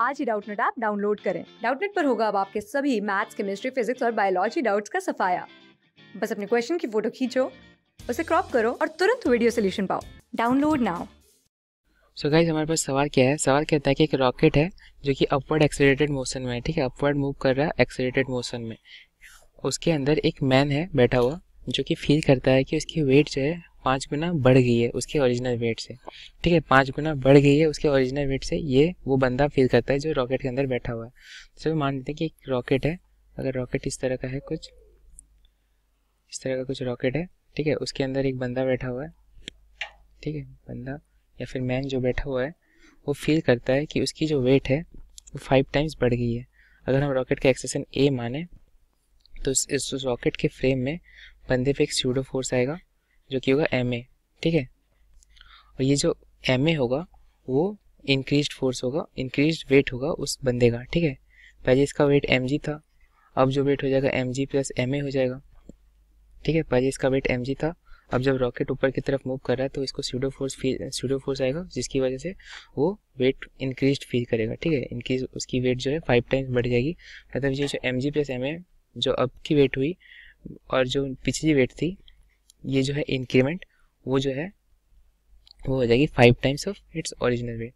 आज ही Doubtnut app download करें डाउटनेट पर होगा अब आपके सभी मैथ्स केमिस्ट्री फिजिक्स और बायोलॉजी डाउट्स का सफाया बस अपने क्वेश्चन की फोटो खींचो उसे क्रॉप करो और तुरंत वीडियो सोल्यूशन पाओ डाउनलोड नाउ सो गाइज हमारे पास सवाल क्या है सवाल कहता है कि एक रॉकेट है जो कि अपवर्ड एक्सेलरेटेड मोशन में है ठीक है अपवर्ड मूव कर रहा है एक्सेलरेटेड मोशन में उसके अंदर एक मैन है बैठा हुआ जो कि फील करता है कि उसकी वेट जो है पाँच गुना बढ़ गई है उसके ओरिजिनल वेट से ठीक है पाँच गुना बढ़ गई है उसके ओरिजिनल वेट से ये वो बंदा फील करता है जो रॉकेट के अंदर बैठा हुआ है तो मान लेते हैं कि एक रॉकेट है अगर रॉकेट इस तरह का है कुछ इस तरह का कुछ रॉकेट है ठीक है उसके अंदर एक बंदा बैठा हुआ है ठीक है बंदा या फिर मैन जो बैठा हुआ है वो फील करता है कि उसकी जो वेट है वो फाइव टाइम्स बढ़ गई है अगर हम रॉकेट का एक्सेसन ए माने तो इस, उस रॉकेट के फ्रेम में बंदे पे एक स्यूडो फोर्स आएगा जो कि होगा एम ए ठीक है और ये जो एम ए होगा वो इंक्रीज फोर्स होगा इंक्रीज वेट होगा उस बंदे का ठीक है पहले इसका वेट एम जी था अब जो वेट हो जाएगा M G plus M A हो जाएगा ठीक है पहले इसका वेट एम जी था अब जब रॉकेट ऊपर की तरफ मूव कर रहा है तो इसको pseudo force feel pseudo force आएगा जिसकी वजह से वो वेट इंक्रीज फील करेगा ठीक है इनकी उसकी वेट जो है फाइव टाइम्स बढ़ जाएगी मतलब ये जो M G plus M A जो अब की वेट हुई और जो पिछली वेट थी ये जो है इंक्रीमेंट वो जो है वो हो जाएगी five times of its original weight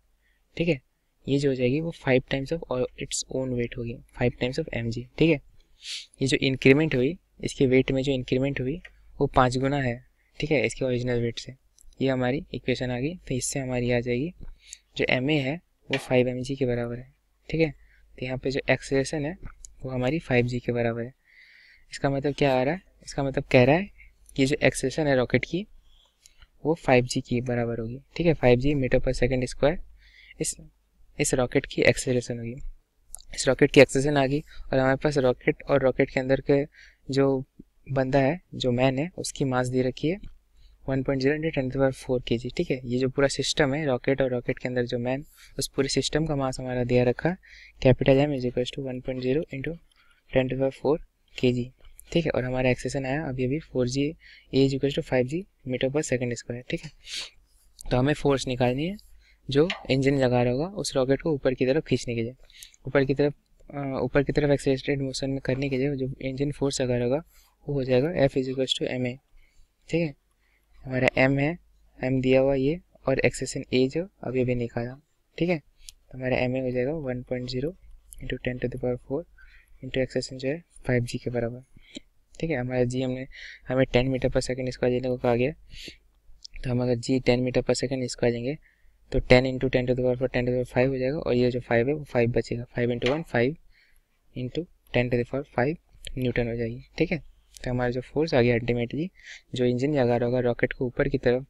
ठीक है ये जो हो जाएगी वो five times of its own weight होगी फाइव टाइम्स ऑफ एम ठीक है ये जो इंक्रीमेंट हुई इसके वेट में जो इंक्रीमेंट हुई वो पाँच गुना है ठीक है इसके ओरिजिनल वेट से ये हमारी इक्वेशन आ गई तो इससे हमारी आ जाएगी जो एम है वो फाइव एम के बराबर है ठीक है तो यहाँ पे जो एक्सेलेशन है वो हमारी फाइव के बराबर है इसका मतलब क्या आ रहा है इसका मतलब कह रहा है ये जो एक्सेसन है रॉकेट की वो 5g की बराबर होगी ठीक है 5g metre per second square इस इस रॉकेट की एक्सेलेशन होगी इस रॉकेट की एक्सेलेशन आ गई और हमारे पास रॉकेट और रॉकेट के अंदर के जो बंदा है जो मैन है उसकी मास दे रखी है one point zero into ten पर फोर के जी ठीक है ये जो पूरा सिस्टम है रॉकेट और रॉकेट के अंदर जो मैन उस पूरे सिस्टम का मास हमारा दिया रखा capital M is two one point zero into ten पर फोर के जी ठीक है और हमारा एक्सेसन आया अभी अभी four G is equal to five G metre per second square ठीक है तो हमें फोर्स निकालनी है जो इंजन लगा रहा होगा उस रॉकेट को ऊपर की तरफ खींचने के लिए ऊपर की तरफ ऊपर की तरफ एक्सेलेटेड मोशन में करने के लिए जो इंजन फोर्स लगा रहा होगा वो हो जाएगा F is equal to M A ठीक है हमारा एम है एम दिया हुआ ये और एक्सेसन ए जो अभी अभी निकाला ठीक है तो हमारा एम ए हो जाएगा one point zero into ten to the power four into acceleration जो है फाइव जी के बराबर ठीक है हमारा जी हमने हमें ten metre per second square देने को कहा गया तो हम अगर G ten metre per second square देंगे तो ten into ten to the four ten to the five हो जाएगा और ये जो फाइव है वो फाइव बचेगा five into one five into ten to the five newton हो जाएगी ठीक है तो हमारा जो फोर्स आ गया अल्टीमेटली जो इंजन लगा रहा होगा रॉकेट को ऊपर की तरफ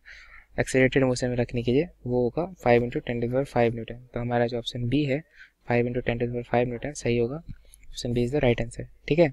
एक्सेलेटेड मोशन में रखने के लिए वो होगा five into ten to the five newton तो हमारा जो ऑप्शन बी है five into ten to the five newton सही होगा option B is the right answer ठीक है